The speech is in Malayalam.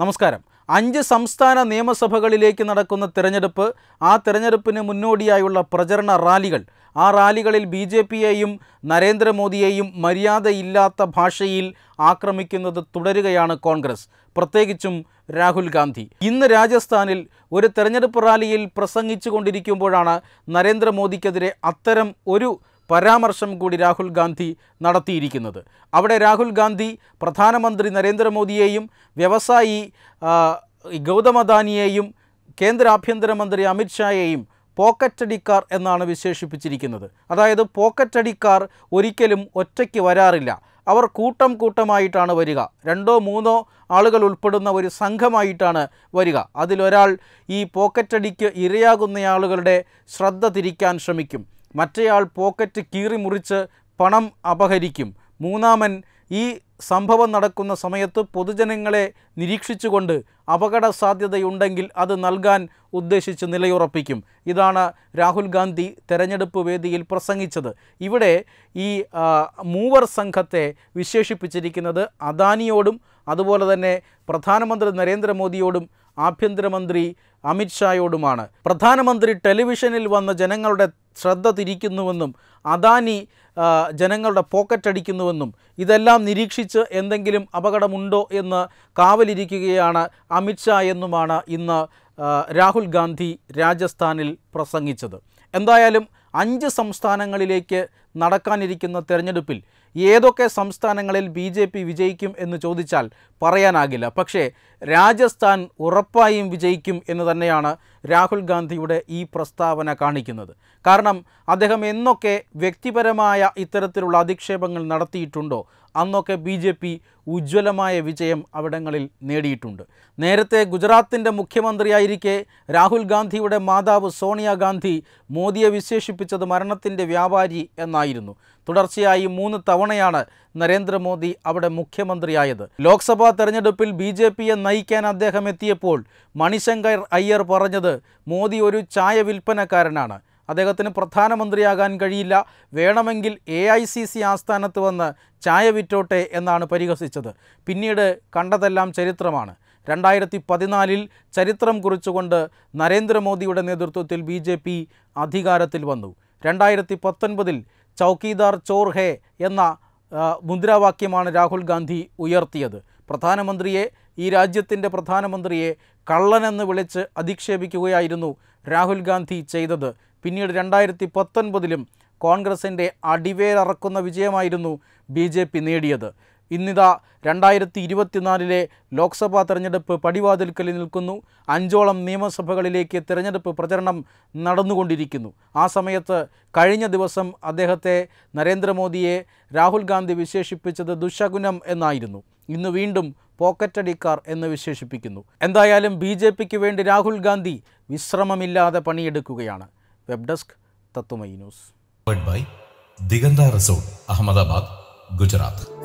നമസ്കാരം അഞ്ച് സംസ്ഥാന നിയമസഭകളിലേക്ക് നടക്കുന്ന തിരഞ്ഞെടുപ്പ് ആ തിരഞ്ഞെടുപ്പിന് മുന്നോടിയായുള്ള പ്രചരണ റാലികൾ ആ റാലികളിൽ ബി ജെ പിയെയും നരേന്ദ്രമോദിയെയും മര്യാദയില്ലാത്ത ഭാഷയിൽ ആക്രമിക്കുന്നത് തുടരുകയാണ് കോൺഗ്രസ് പ്രത്യേകിച്ചും രാഹുൽ ഗാന്ധി ഇന്ന് രാജസ്ഥാനിൽ ഒരു തെരഞ്ഞെടുപ്പ് റാലിയിൽ പ്രസംഗിച്ചു കൊണ്ടിരിക്കുമ്പോഴാണ് നരേന്ദ്രമോദിക്കെതിരെ അത്തരം ഒരു പരാമർശം കൂടി രാഹുൽ ഗാന്ധി നടത്തിയിരിക്കുന്നത് അവിടെ രാഹുൽ ഗാന്ധി പ്രധാനമന്ത്രി നരേന്ദ്രമോദിയെയും വ്യവസായി ഗൗതം അദാനിയെയും കേന്ദ്ര ആഭ്യന്തരമന്ത്രി അമിത്ഷായെയും പോക്കറ്റടിക്കാർ എന്നാണ് വിശേഷിപ്പിച്ചിരിക്കുന്നത് അതായത് പോക്കറ്റടിക്കാർ ഒരിക്കലും ഒറ്റയ്ക്ക് വരാറില്ല അവർ കൂട്ടം കൂട്ടമായിട്ടാണ് വരിക രണ്ടോ മൂന്നോ ആളുകൾ ഉൾപ്പെടുന്ന ഒരു സംഘമായിട്ടാണ് വരിക അതിലൊരാൾ ഈ പോക്കറ്റടിക്ക് ഇരയാകുന്ന ആളുകളുടെ ശ്രദ്ധ തിരിക്കാൻ ശ്രമിക്കും മറ്റേയാൾ പോക്കറ്റ് കീറി മുറിച്ച് പണം അപഹരിക്കും മൂന്നാമൻ ഈ സംഭവം നടക്കുന്ന സമയത്ത് പൊതുജനങ്ങളെ നിരീക്ഷിച്ചുകൊണ്ട് അപകട സാധ്യതയുണ്ടെങ്കിൽ അത് നൽകാൻ ഉദ്ദേശിച്ച് നിലയുറപ്പിക്കും ഇതാണ് രാഹുൽ ഗാന്ധി തെരഞ്ഞെടുപ്പ് വേദിയിൽ പ്രസംഗിച്ചത് ഇവിടെ ഈ മൂവർ സംഘത്തെ വിശേഷിപ്പിച്ചിരിക്കുന്നത് അദാനിയോടും അതുപോലെ തന്നെ പ്രധാനമന്ത്രി നരേന്ദ്രമോദിയോടും ആഭ്യന്തരമന്ത്രി അമിത്ഷായോടുമാണ് പ്രധാനമന്ത്രി ടെലിവിഷനിൽ വന്ന് ജനങ്ങളുടെ ശ്രദ്ധ തിരിക്കുന്നുവെന്നും അദാനി ജനങ്ങളുടെ പോക്കറ്റ് അടിക്കുന്നുവെന്നും ഇതെല്ലാം നിരീക്ഷിച്ച് എന്തെങ്കിലും അപകടമുണ്ടോ എന്ന് കാവലിരിക്കുകയാണ് അമിത്ഷാ എന്നുമാണ് ഇന്ന് രാഹുൽ ഗാന്ധി രാജസ്ഥാനിൽ പ്രസംഗിച്ചത് എന്തായാലും അഞ്ച് സംസ്ഥാനങ്ങളിലേക്ക് നടക്കാനിരിക്കുന്ന തെരഞ്ഞെടുപ്പിൽ ഏതൊക്കെ സംസ്ഥാനങ്ങളിൽ ബി ജെ പി വിജയിക്കും എന്ന് ചോദിച്ചാൽ പറയാനാകില്ല പക്ഷേ രാജസ്ഥാൻ ഉറപ്പായും വിജയിക്കും എന്ന് തന്നെയാണ് രാഹുൽ ഗാന്ധിയുടെ ഈ പ്രസ്താവന കാണിക്കുന്നത് കാരണം അദ്ദേഹം എന്നൊക്കെ വ്യക്തിപരമായ ഇത്തരത്തിലുള്ള അധിക്ഷേപങ്ങൾ നടത്തിയിട്ടുണ്ടോ അന്നൊക്കെ ബി ജെ പി ഉജ്ജ്വലമായ വിജയം അവിടങ്ങളിൽ നേടിയിട്ടുണ്ട് നേരത്തെ ഗുജറാത്തിൻ്റെ മുഖ്യമന്ത്രിയായിരിക്കെ രാഹുൽ ഗാന്ധിയുടെ മാതാവ് സോണിയാഗാന്ധി മോദിയെ വിശേഷിപ്പിച്ചത് മരണത്തിൻ്റെ വ്യാപാരി എന്നായിരുന്നു തുടർച്ചയായി മൂന്ന് തവണയാണ് നരേന്ദ്രമോദി അവിടെ മുഖ്യമന്ത്രിയായത് ലോക്സഭാ തെരഞ്ഞെടുപ്പിൽ ബി ജെ പിയെ നയിക്കാൻ അദ്ദേഹം എത്തിയപ്പോൾ മണിശങ്കർ അയ്യർ പറഞ്ഞത് മോദി ഒരു ചായ വിൽപ്പനക്കാരനാണ് അദ്ദേഹത്തിന് പ്രധാനമന്ത്രിയാകാൻ കഴിയില്ല വേണമെങ്കിൽ എ ഐ സി സി ആസ്ഥാനത്ത് വന്ന് ചായ വിറ്റോട്ടെ എന്നാണ് പരിഹസിച്ചത് പിന്നീട് കണ്ടതെല്ലാം ചരിത്രമാണ് രണ്ടായിരത്തി പതിനാലിൽ ചരിത്രം കുറിച്ചുകൊണ്ട് നരേന്ദ്രമോദിയുടെ നേതൃത്വത്തിൽ ബി ജെ പി അധികാരത്തിൽ വന്നു രണ്ടായിരത്തി പത്തൊൻപതിൽ ചൗക്കീദാർ ചോർഹെ എന്ന മുദ്രാവാക്യമാണ് രാഹുൽ ഗാന്ധി ഉയർത്തിയത് പ്രധാനമന്ത്രിയെ ഈ രാജ്യത്തിൻ്റെ പ്രധാനമന്ത്രിയെ കള്ളനെന്ന് വിളിച്ച് അധിക്ഷേപിക്കുകയായിരുന്നു രാഹുൽ ഗാന്ധി ചെയ്തത് പിന്നീട് രണ്ടായിരത്തി പത്തൊൻപതിലും കോൺഗ്രസിൻ്റെ അടിവേലറക്കുന്ന വിജയമായിരുന്നു ബി ജെ പി നേടിയത് ഇന്നിതാ രണ്ടായിരത്തി ഇരുപത്തിനാലിലെ ലോക്സഭാ തെരഞ്ഞെടുപ്പ് പടിവാതിൽക്കലിൽ നിൽക്കുന്നു അഞ്ചോളം നിയമസഭകളിലേക്ക് തെരഞ്ഞെടുപ്പ് പ്രചരണം നടന്നുകൊണ്ടിരിക്കുന്നു ആ സമയത്ത് കഴിഞ്ഞ ദിവസം അദ്ദേഹത്തെ നരേന്ദ്രമോദിയെ രാഹുൽ ഗാന്ധി വിശേഷിപ്പിച്ചത് ദുശകുനം എന്നായിരുന്നു ഇന്ന് വീണ്ടും പോക്കറ്റടിക്കാർ എന്ന് വിശേഷിപ്പിക്കുന്നു എന്തായാലും ബി ജെ പിക്ക് വേണ്ടി രാഹുൽ ഗാന്ധി വിശ്രമമില്ലാതെ പണിയെടുക്കുകയാണ് web desk Tatvamayi news Diganta resort Ahmedabad Gujarat